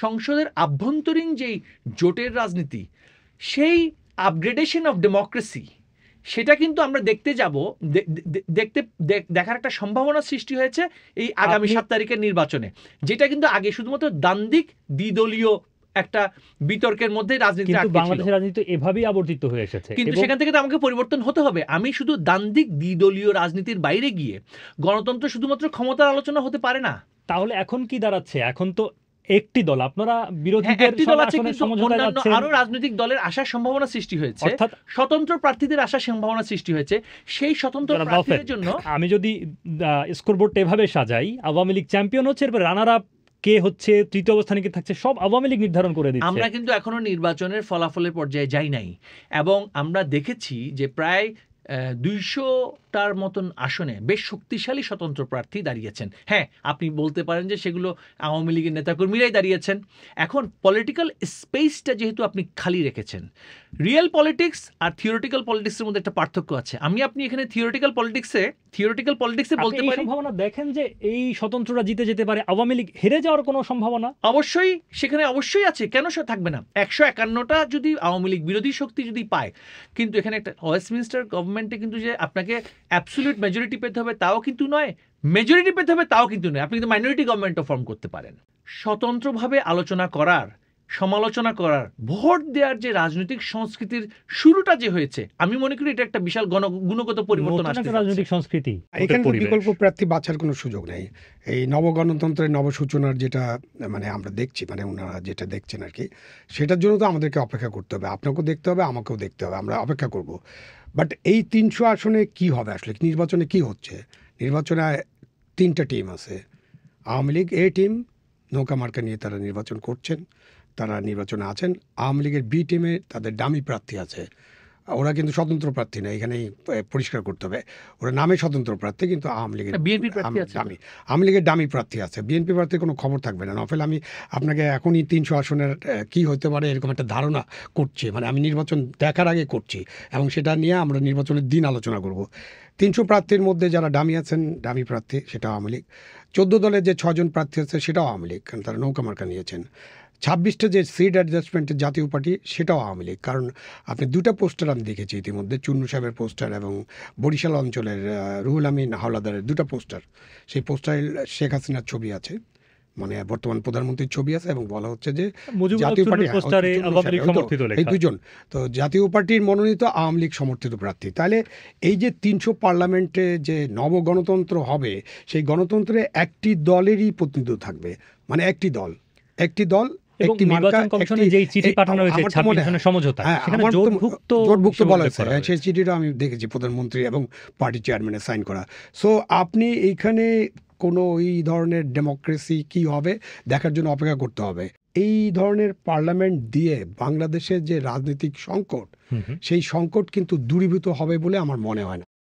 সংসদের আভ্যন্তরীণ যেই জোটের রাজনীতি সেই আপগ্রেডেশন অফ ডেমোক্রেসি সেটা কিন্তু আমরা দেখতে যাব দেখতে দেখার একটা সম্ভাবনা সৃষ্টি হয়েছে এই আগামী সাত তারিখের নির্বাচনে যেটা কিন্তু আগে শুধুমাত্র দান্দিক দ্বিদলীয় একটা বিতর্কের মধ্যে রাজনীতি বাংলাদেশের রাজনীতি এভাবেই আবর্তিত হয়ে এসেছে কিন্তু সেখান থেকে তো আমাকে পরিবর্তন হতে হবে আমি শুধু দান্দিক দ্বিদলীয় রাজনীতির বাইরে গিয়ে গণতন্ত্র শুধুমাত্র ক্ষমতার আলোচনা হতে পারে না তাহলে এখন কি দাঁড়াচ্ছে এখন তো একটি দল আপনারা বিরোধীদের হ্যাঁ, একটি দল আছে কিন্তু অন্যান্য আরো রাজনৈতিক দলের আসার সম্ভাবনা সৃষ্টি হয়েছে অর্থাৎ স্বতন্ত্র প্রার্থীদের আসার সম্ভাবনা সৃষ্টি হয়েছে সেই স্বতন্ত্র প্রার্থীদের জন্য আমি যদি স্কোরবোর্ডটা এভাবে সাজাই আওয়ামী লীগ চ্যাম্পিয়ন হচ্ছে এরপর রানার আপ কে হচ্ছে তৃতীয় অবস্থানে কে থাকছে সব আওয়ামী লীগ নির্ধারণ করে দিচ্ছে আমরা কিন্তু এখনো নির্বাচনের ফলাফলের পর্যায়ে যাই নাই এবং আমরা দেখেছি যে প্রায় দুইশোটার মতন আসনে বেশ শক্তিশালী স্বতন্ত্র প্রার্থী দাঁড়িয়েছেন হ্যাঁ আপনি বলতে পারেন যে সেগুলো আওয়ামী লীগের নেতাকর্মীরাই দাঁড়িয়েছেন এখন পলিটিক্যাল স্পেসটা যেহেতু আপনি খালি রেখেছেন রিয়েল পলিটিক্স আর থিওরিটিক্যাল পলিটিক্সের মধ্যে একটা পার্থক্য আছে আমি আপনি এখানে থিওরিটিক্যাল পলিটিক্সে থিওরিটিক্যাল পলিটিক্সে বলতে পারি সম্ভাবনা দেখেন যে এই স্বতন্ত্ররা জিতে যেতে পারে আওয়ামী লীগ হেরে যাওয়ার কোনো সম্ভাবনা অবশ্যই সেখানে অবশ্যই আছে কেন সে থাকবে না একশো একান্নটা যদি আওয়ামী লীগ বিরোধী শক্তি যদি পায় কিন্তু এখানে একটা ওয়েস্টমিনস্টার গভর্নমেন্টে কিন্তু যে আপনাকে অ্যাবসুলিউট মেজরিটি পেতে হবে তাও কিন্তু নয় মেজরিটি পেতে হবে তাও কিন্তু নয় আপনি কিন্তু মাইনরিটি গভর্নমেন্টও ফর্ম করতে পারেন স্বতন্ত্রভাবে আলোচনা করার সমালোচনা করার ভোট দেওয়ার যে রাজনৈতিক সংস্কৃতির শুরুটা যে হয়েছে আমি মনে করি এটা একটা বিশাল গুণগত পরিবর্তন আসছে রাজনৈতিক সংস্কৃতি এখানে বিকল্প প্রার্থী বাছার কোনো সুযোগ নেই এই নবগণতন্ত্রের নবসূচনার যেটা মানে আমরা দেখছি মানে ওনারা যেটা দেখছেন আর কি সেটার জন্য তো আমাদেরকে অপেক্ষা করতে হবে আপনাকেও দেখতে হবে আমাকেও দেখতে হবে আমরা অপেক্ষা করব বাট এই তিনশো আসনে কি হবে আসলে নির্বাচনে কি হচ্ছে নির্বাচনে তিনটা টিম আছে আওয়ামী লীগ এ টিম নৌকা মার্কা নিয়ে তারা নির্বাচন করছেন তারা নির্বাচনে আছেন আওয়ামী লীগের বি টিমে তাদের ডামি প্রার্থী আছে ওরা কিন্তু স্বতন্ত্র প্রার্থী না এখানেই পরিষ্কার করতে হবে ওরা নামে স্বতন্ত্র প্রার্থী কিন্তু আওয়ামী লীগের বিএনপি দামি আওয়ামী লীগের দামি প্রার্থী আছে বিএনপি প্রার্থীর কোনো খবর থাকবে না নফেল আমি আপনাকে এখনই তিনশো আসনের কি হতে পারে এরকম একটা ধারণা করছি মানে আমি নির্বাচন দেখার আগে করছি এবং সেটা নিয়ে আমরা নির্বাচনের দিন আলোচনা করব তিনশো প্রার্থীর মধ্যে যারা ডামি আছেন ডামি প্রার্থী সেটা আওয়ামী লীগ চোদ্দো দলের যে ছজন প্রার্থী আছে সেটাও আওয়ামী লীগ কারণ তারা নৌকা মার্কা নিয়েছেন ছাব্বিশটা যে সিট অ্যাডজাস্টমেন্টের জাতীয় পার্টি সেটাও আওয়ামী লীগ কারণ আপনি দুটা পোস্টার আমি দেখেছি ইতিমধ্যে চুন্নু সাহেবের পোস্টার এবং বরিশাল অঞ্চলের রুহুল আমিন হাওলাদারের দুটা পোস্টার সেই পোস্টারে শেখ হাসিনার ছবি আছে মানে বর্তমান প্রধানমন্ত্রীর ছবি আছে এবং বলা হচ্ছে যে জাতীয় পার্টি হ্যাঁ, এই দুজন তো জাতীয় পার্টির মনোনীত আওয়ামী লীগ সমর্থিত প্রার্থী তাহলে এই যে তিনশো পার্লামেন্টে যে নব গণতন্ত্র হবে সেই গণতন্ত্রে একটি দলেরই প্রতিনিধিত্ব থাকবে মানে একটি দল একটি দল হ্যাঁ, আমি দেখেছি প্রধানমন্ত্রী এবং পার্টি চেয়ারম্যানের সাইন করা সো আপনি এইখানে কোনো এই ধরনের ডেমোক্রেসি কি হবে দেখার জন্য অপেক্ষা করতে হবে এই ধরনের পার্লামেন্ট দিয়ে বাংলাদেশের যে রাজনৈতিক সংকট সেই সংকট কিন্তু দূরীভূত হবে বলে আমার মনে হয় না